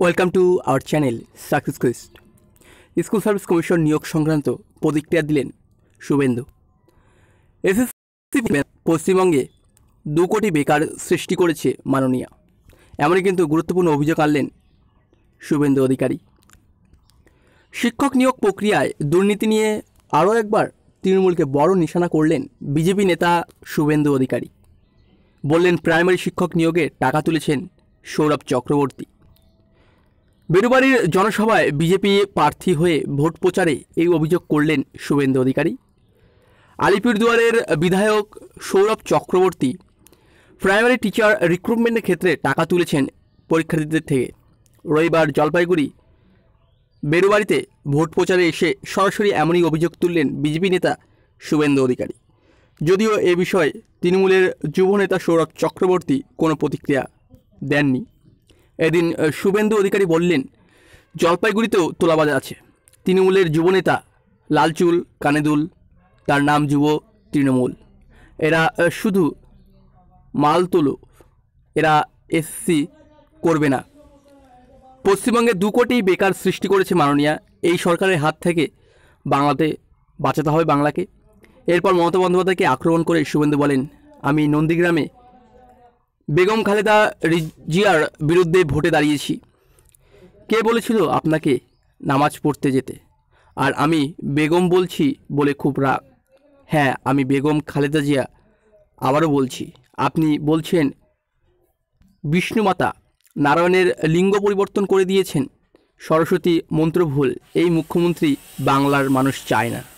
welcome to our channel success quest school service commission নিয়োগ সংক্রান্ত প্রতিক্রিয়া দিলেন শুভেন্দু এসএসসি পশ্চিমবঙ্গে দু কোটি বেকার সৃষ্টি করেছে মাননীয়া এমনই কিন্তু গুরুত্বপূর্ণ অভিযোগ আনলেন শুভেন্দু অধিকারী শিক্ষক নিয়োগ প্রক্রিয়ায় দুর্নীতি নিয়ে আরও একবার তৃণমূলকে বড় নিশানা করলেন বিজেপি নেতা শুভেন্দু অধিকারী বললেন প্রাইমারি শিক্ষক নিয়োগে টাকা তুলেছেন সৌরভ চক্রবর্তী বেরুবাড়ির জনসভায় বিজেপি প্রার্থী হয়ে ভোট প্রচারে এই অভিযোগ করলেন শুভেন্দু অধিকারী আলিপুরদুয়ারের বিধায়ক সৌরভ চক্রবর্তী প্রাইমারি টিচার রিক্রুটমেন্টের ক্ষেত্রে টাকা তুলেছেন পরীক্ষার্থীদের থেকে রবিবার জলপাইগুড়ি বেরুবাড়িতে ভোট প্রচারে এসে সরাসরি এমনই অভিযোগ তুললেন বিজেপি নেতা শুভেন্দু অধিকারী যদিও এ বিষয়ে তৃণমূলের যুব নেতা সৌরভ চক্রবর্তী কোনো প্রতিক্রিয়া দেননি এদিন শুভেন্দু অধিকারী বললেন জলপাইগুড়িতেও তোলাবাজার আছে তৃণমূলের যুবনেতা লালচুল কানেদুল তার নাম যুব তৃণমূল এরা শুধু মাল তোলো এরা এসসি করবে না পশ্চিমবঙ্গে দু কোটি বেকার সৃষ্টি করেছে মাননীয়া এই সরকারের হাত থেকে বাংলাতে বাঁচাতে হবে বাংলাকে এরপর মমতা বন্দ্যোপাধ্যায়কে আক্রমণ করে শুভেন্দু বলেন আমি নন্দীগ্রামে বেগম খালেদা রিজিয়ার বিরুদ্ধে ভোটে দাঁড়িয়েছি কে বলেছিল আপনাকে নামাজ পড়তে যেতে আর আমি বেগম বলছি বলে খুব রাগ হ্যাঁ আমি বেগম খালেদা জিয়া আবারও বলছি আপনি বলছেন বিষ্ণুমাতা নারায়ণের লিঙ্গ পরিবর্তন করে দিয়েছেন সরস্বতী মন্ত্রভুল এই মুখ্যমন্ত্রী বাংলার মানুষ চায় না